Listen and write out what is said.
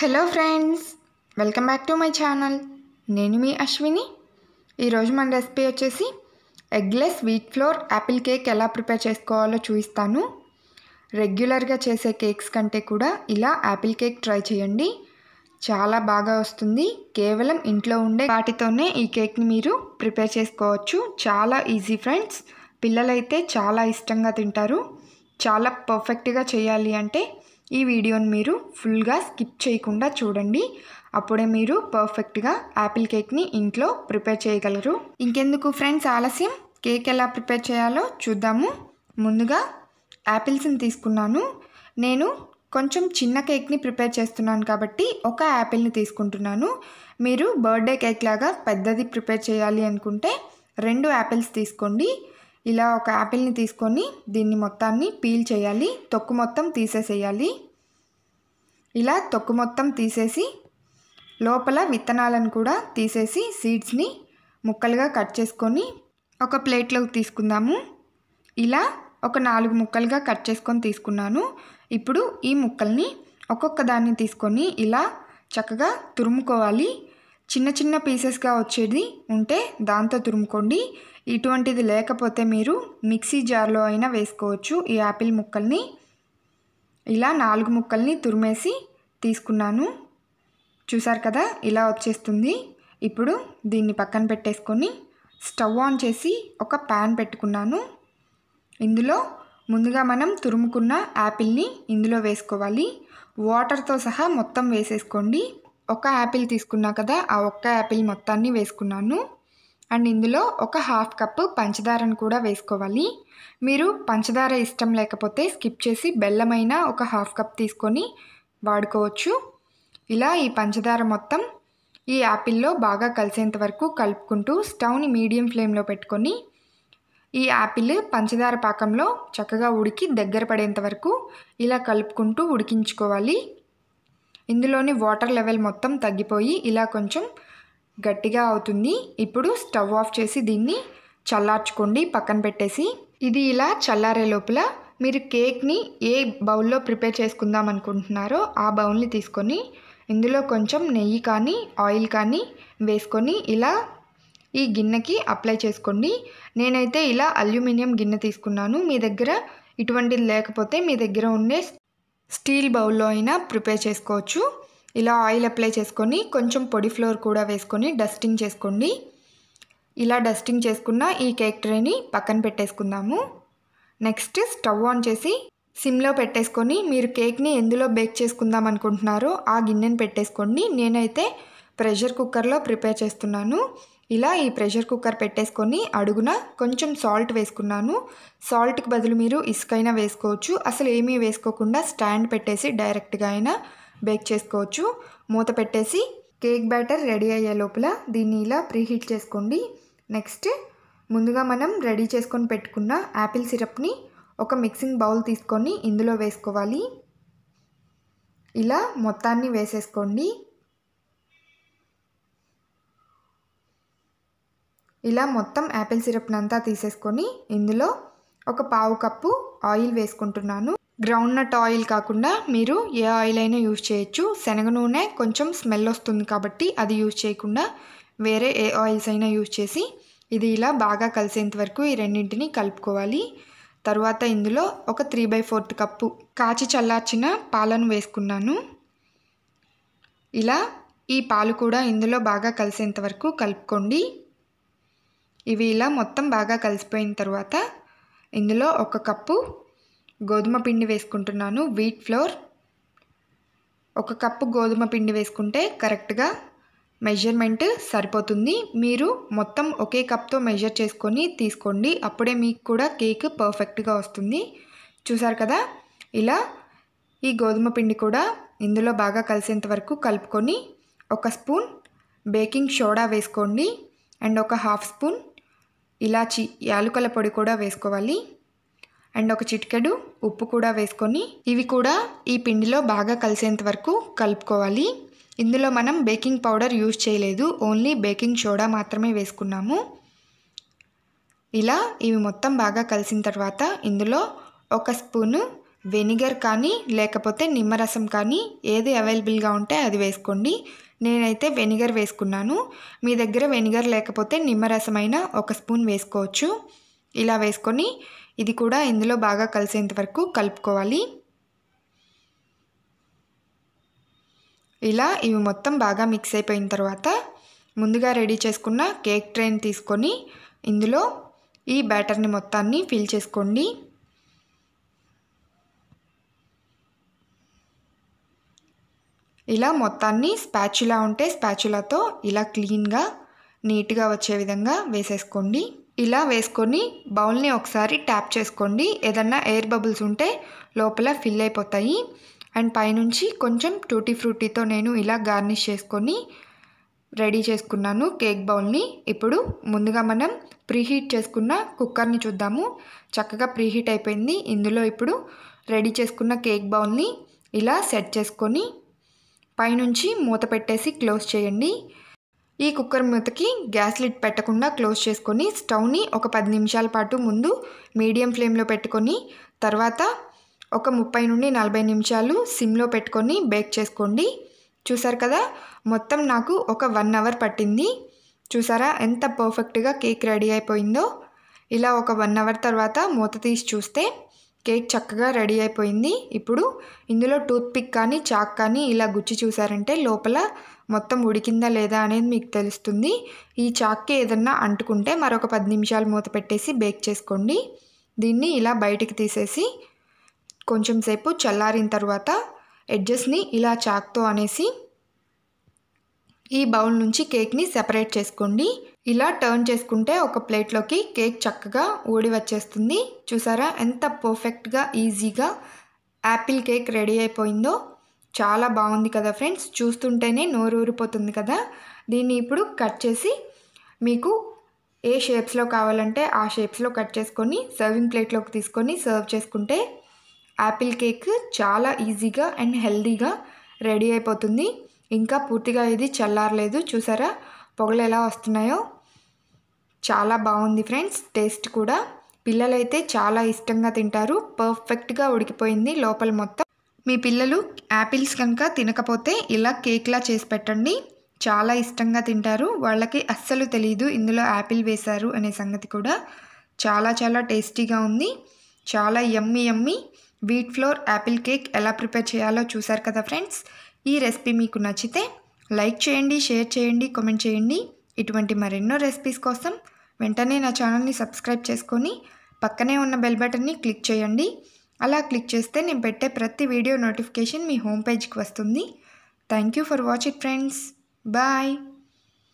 hello friends welcome back to my channel నేను మీ అశ్విని ఈరోజు మన రెసిపీ వచ్చేసి eggless wheat flour apple cake ఎలా ప్రిపేర్ చేసుకోవాలో చూపిస్తాను రెగ్యులర్గా చేసే కేక్స్ కంటే కూడా ఇలా యాపిల్ కేక్ ట్రై చేయండి చాలా బాగా వస్తుంది కేవలం ఇంట్లో ఉండే వాటితోనే ఈ కేక్ని మీరు ప్రిపేర్ చేసుకోవచ్చు చాలా ఈజీ ఫ్రెండ్స్ పిల్లలైతే చాలా ఇష్టంగా తింటారు చాలా పర్ఫెక్ట్గా చేయాలి అంటే ఈ వీడియోని మీరు ఫుల్గా స్కిప్ చేయకుండా చూడండి అప్పుడే మీరు పర్ఫెక్ట్గా యాపిల్ కేక్ని ఇంట్లో ప్రిపేర్ చేయగలరు ఇంకెందుకు ఫ్రెండ్స్ ఆలస్యం కేక్ ఎలా ప్రిపేర్ చేయాలో చూద్దాము ముందుగా యాపిల్స్ని తీసుకున్నాను నేను కొంచెం చిన్న కేక్ని ప్రిపేర్ చేస్తున్నాను కాబట్టి ఒక యాపిల్ని తీసుకుంటున్నాను మీరు బర్త్డే కేక్ లాగా పెద్దది ప్రిపేర్ చేయాలి అనుకుంటే రెండు యాపిల్స్ తీసుకోండి ఇలా ఒక యాపిల్ని తీసుకొని దీన్ని మొత్తాన్ని పీల్ చేయాలి తొక్కు మొత్తం తీసేసేయాలి ఇలా తొక్కు మొత్తం తీసేసి లోపల విత్తనాలను కూడా తీసేసి సీడ్స్ని ముక్కలుగా కట్ చేసుకొని ఒక ప్లేట్లోకి తీసుకుందాము ఇలా ఒక నాలుగు ముక్కలుగా కట్ చేసుకొని తీసుకున్నాను ఇప్పుడు ఈ ముక్కల్ని ఒక్కొక్క దాన్ని తీసుకొని ఇలా చక్కగా తురుముకోవాలి చిన్న చిన్న పీసెస్గా వచ్చేది ఉంటే దాంతో తురుముకోండి ఇటువంటిది లేకపోతే మీరు మిక్సీ జార్లో అయినా వేసుకోవచ్చు ఈ యాపిల్ ముక్కల్ని ఇలా నాలుగు ముక్కల్ని తురిమేసి తీసుకున్నాను చూసారు కదా ఇలా వచ్చేస్తుంది ఇప్పుడు దీన్ని పక్కన పెట్టేసుకొని స్టవ్ ఆన్ చేసి ఒక ప్యాన్ పెట్టుకున్నాను ఇందులో ముందుగా మనం తురుముకున్న యాపిల్ని ఇందులో వేసుకోవాలి వాటర్తో సహా మొత్తం వేసేసుకోండి ఒక యాపిల్ తీసుకున్నా కదా ఆ ఒక్క యాపిల్ మొత్తాన్ని వేసుకున్నాను అండ్ ఇందులో ఒక హాఫ్ కప్పు పంచదారను కూడా వేసుకోవాలి మీరు పంచదార ఇష్టం లేకపోతే స్కిప్ చేసి బెల్లమైన ఒక హాఫ్ కప్ తీసుకొని వాడుకోవచ్చు ఇలా ఈ పంచదార మొత్తం ఈ యాపిల్లో బాగా కలిసేంత వరకు కలుపుకుంటూ స్టవ్ని మీడియం ఫ్లేమ్లో పెట్టుకొని ఈ యాపిల్ పంచదార పాకంలో చక్కగా ఉడికి దగ్గర పడేంత వరకు ఇలా కలుపుకుంటూ ఉడికించుకోవాలి ఇందులోని వాటర్ లెవెల్ మొత్తం తగ్గిపోయి ఇలా కొంచెం గట్టిగా అవుతుంది ఇప్పుడు స్టవ్ ఆఫ్ చేసి దీన్ని చల్లార్చుకోండి పక్కన పెట్టేసి ఇది ఇలా చల్లారే లోపల మీరు కేక్ని ఏ బౌల్లో ప్రిపేర్ చేసుకుందాం అనుకుంటున్నారో ఆ బౌల్ని తీసుకొని ఇందులో కొంచెం నెయ్యి కానీ ఆయిల్ కానీ వేసుకొని ఇలా ఈ గిన్నెకి అప్లై చేసుకోండి నేనైతే ఇలా అల్యూమినియం గిన్నె తీసుకున్నాను మీ దగ్గర ఇటువంటిది లేకపోతే మీ దగ్గర ఉండే స్టీల్ బౌల్లో అయినా ప్రిపేర్ చేసుకోవచ్చు ఇలా ఆయిల్ అప్లై చేసుకొని కొంచెం పొడి ఫ్లోర్ కూడా వేసుకొని డస్టింగ్ చేసుకోండి ఇలా డస్టింగ్ చేసుకున్న ఈ కేక్ ట్రేని పక్కన పెట్టేసుకుందాము నెక్స్ట్ స్టవ్ ఆన్ చేసి సిమ్లో పెట్టేసుకొని మీరు కేక్ని ఎందులో బేక్ చేసుకుందాం అనుకుంటున్నారో ఆ గిన్నెని పెట్టేసుకోండి నేనైతే ప్రెషర్ కుక్కర్లో ప్రిపేర్ చేస్తున్నాను ఇలా ఈ ప్రెషర్ కుక్కర్ పెట్టేసుకొని అడుగున కొంచెం సాల్ట్ వేసుకున్నాను సాల్ట్కి బదులు మీరు ఇసుకైనా వేసుకోవచ్చు అసలు ఏమీ వేసుకోకుండా స్టాండ్ పెట్టేసి డైరెక్ట్గా అయినా బేక్ చేసుకోవచ్చు మూత పెట్టేసి కేక్ బ్యాటర్ రెడీ అయ్యే లోపల దీన్ని ఇలా ప్రీహీట్ చేసుకోండి నెక్స్ట్ ముందుగా మనం రెడీ చేసుకొని పెట్టుకున్న యాపిల్ సిరప్ని ఒక మిక్సింగ్ బౌల్ తీసుకొని ఇందులో వేసుకోవాలి ఇలా మొత్తాన్ని వేసేసుకోండి ఇలా మొత్తం యాపిల్ సిరప్నంతా తీసేసుకొని ఇందులో ఒక పావు కప్పు ఆయిల్ వేసుకుంటున్నాను గ్రౌండ్ నట్ ఆయిల్ కాకుండా మీరు ఏ ఆయిల్ అయినా యూజ్ చేయొచ్చు శనగ నూనె కొంచెం స్మెల్ వస్తుంది కాబట్టి అది యూజ్ చేయకుండా వేరే ఏ ఆయిల్స్ అయినా యూజ్ చేసి ఇది ఇలా బాగా కలిసేంత వరకు ఈ రెండింటిని కలుపుకోవాలి తర్వాత ఇందులో ఒక త్రీ బై ఫోర్త్ కప్పు కాచి చల్లార్చిన పాలను వేసుకున్నాను ఇలా ఈ పాలు కూడా ఇందులో బాగా కలిసేంత వరకు కలుపుకోండి ఇవి ఇలా మొత్తం బాగా కలిసిపోయిన తర్వాత ఇందులో ఒక కప్పు గోధుమ పిండి వేసుకుంటున్నాను వీట్ ఫ్లోర్ ఒక కప్పు గోధుమ పిండి వేసుకుంటే కరెక్ట్గా మెజర్మెంట్ సరిపోతుంది మీరు మొత్తం ఒకే కప్తో మెజర్ చేసుకొని తీసుకోండి అప్పుడే మీకు కూడా కేక్ పర్ఫెక్ట్గా వస్తుంది చూసారు కదా ఇలా ఈ గోధుమ పిండి కూడా ఇందులో బాగా కలిసేంత వరకు కలుపుకొని ఒక స్పూన్ బేకింగ్ సోడా వేసుకోండి అండ్ ఒక హాఫ్ స్పూన్ ఇలాచి యాలుకల పొడి కూడా వేసుకోవాలి అండ్ ఒక చిటికెడు ఉప్పు కూడా వేసుకొని ఇవి కూడా ఈ పిండిలో బాగా కలిసేంత వరకు కలుపుకోవాలి ఇందులో మనం బేకింగ్ పౌడర్ యూజ్ చేయలేదు ఓన్లీ బేకింగ్ సోడా మాత్రమే వేసుకున్నాము ఇలా ఇవి మొత్తం బాగా కలిసిన తర్వాత ఇందులో ఒక స్పూను వెనిగర్ కానీ లేకపోతే నిమ్మరసం కానీ ఏది అవైలబుల్గా ఉంటే అది వేసుకోండి నేనైతే వెనిగర్ వేసుకున్నాను మీ దగ్గర వెనిగర్ లేకపోతే నిమ్మరసమైన ఒక స్పూన్ వేసుకోవచ్చు ఇలా వేసుకొని ఇది కూడా ఇందులో బాగా కలిసేంత వరకు కలుపుకోవాలి ఇలా ఇవి మొత్తం బాగా మిక్స్ అయిపోయిన తర్వాత ముందుగా రెడీ చేసుకున్న కేక్ ట్రైన్ తీసుకొని ఇందులో ఈ బ్యాటర్ని మొత్తాన్ని ఫిల్ చేసుకోండి ఇలా మొత్తాన్ని స్పాచులా ఉంటే స్పాచులాతో ఇలా క్లీన్గా నీట్గా వచ్చే విధంగా వేసేసుకోండి ఇలా వేసుకొని బౌల్ని ఒకసారి ట్యాప్ చేసుకోండి ఏదన్నా ఎయిర్ బబుల్స్ ఉంటే లోపల ఫిల్ అయిపోతాయి అండ్ పైనుంచి కొంచెం టూటీ ఫ్రూటీతో నేను ఇలా గార్నిష్ చేసుకొని రెడీ చేసుకున్నాను కేక్ బౌల్ని ఇప్పుడు ముందుగా మనం ప్రీహీట్ చేసుకున్న కుక్కర్ని చూద్దాము చక్కగా ప్రీహీట్ అయిపోయింది ఇందులో ఇప్పుడు రెడీ చేసుకున్న కేక్ బౌల్ని ఇలా సెట్ చేసుకొని పైనుంచి మూత పెట్టేసి క్లోజ్ చేయండి ఈ కుక్కర్ మూతకి గ్యాస్ లిడ్ పెట్టకుండా క్లోజ్ చేసుకొని స్టవ్ని ఒక పది నిమిషాల పాటు ముందు మీడియం ఫ్లేమ్లో పెట్టుకొని తర్వాత ఒక ముప్పై నుండి నలభై నిమిషాలు సిమ్లో పెట్టుకొని బేక్ చేసుకోండి చూసారు కదా మొత్తం నాకు ఒక వన్ అవర్ పట్టింది చూసారా ఎంత పర్ఫెక్ట్గా కేక్ రెడీ అయిపోయిందో ఇలా ఒక వన్ అవర్ తర్వాత మూత తీసి చూస్తే కేక్ చక్కగా రెడీ అయిపోయింది ఇప్పుడు ఇందులో టూత్ పిక్ కానీ చాక్ కానీ ఇలా గుచ్చి చూసారంటే లోపల మొత్తం ఉడికిందా లేదా అనేది మీకు తెలుస్తుంది ఈ చాక్కి ఏదన్నా అంటుకుంటే మరొక పది నిమిషాలు మూత పెట్టేసి బేక్ చేసుకోండి దీన్ని ఇలా బయటికి తీసేసి కొంచెం సేపు చల్లారిన తర్వాత ఎడ్జెస్ని ఇలా చాక్తో అనేసి ఈ బౌల్ నుంచి కేక్ని సెపరేట్ చేసుకోండి ఇలా టర్న్ చేసుకుంటే ఒక ప్లేట్లోకి కేక్ చక్కగా ఊడి వచ్చేస్తుంది చూసారా ఎంత పర్ఫెక్ట్గా ఈజీగా యాపిల్ కేక్ రెడీ అయిపోయిందో చాలా బాగుంది కదా ఫ్రెండ్స్ చూస్తుంటేనే నోరు ఊరిపోతుంది కదా దీన్ని ఇప్పుడు కట్ చేసి మీకు ఏ షేప్స్లో కావాలంటే ఆ షేప్స్లో కట్ చేసుకొని సర్వింగ్ ప్లేట్లోకి తీసుకొని సర్వ్ చేసుకుంటే యాపిల్ కేక్ చాలా ఈజీగా అండ్ హెల్దీగా రెడీ అయిపోతుంది ఇంకా పూర్తిగా ఇది చల్లారలేదు చూసారా పొగలు ఎలా వస్తున్నాయో చాలా బాగుంది ఫ్రెండ్స్ టేస్ట్ కూడా పిల్లలైతే చాలా ఇష్టంగా తింటారు పర్ఫెక్ట్గా ఉడికిపోయింది లోపల మొత్తం మీ పిల్లలు యాపిల్స్ కనుక తినకపోతే ఇలా కేక్లా చేసి పెట్టండి చాలా ఇష్టంగా తింటారు వాళ్ళకి అస్సలు తెలియదు ఇందులో యాపిల్ వేశారు అనే సంగతి కూడా చాలా చాలా టేస్టీగా ఉంది చాలా yummy yummy wheat flour apple cake ఎలా ప్రిపేర్ చేయాలో చూసారు కదా ఫ్రెండ్స్ ఈ రెసిపీ మీకు నచ్చితే లైక్ చేయండి షేర్ చేయండి కామెంట్ చేయండి ఇటువంటి మరెన్నో రెసిపీస్ కోసం వెంటనే నా ఛానల్ని సబ్స్క్రైబ్ చేసుకొని పక్కనే ఉన్న బెల్ బటన్ని క్లిక్ చేయండి అలా క్లిక్ చేస్తే నేను పెట్టే ప్రతి వీడియో నోటిఫికేషన్ మీ హోమ్ పేజ్కి వస్తుంది thank you for watch it friends bye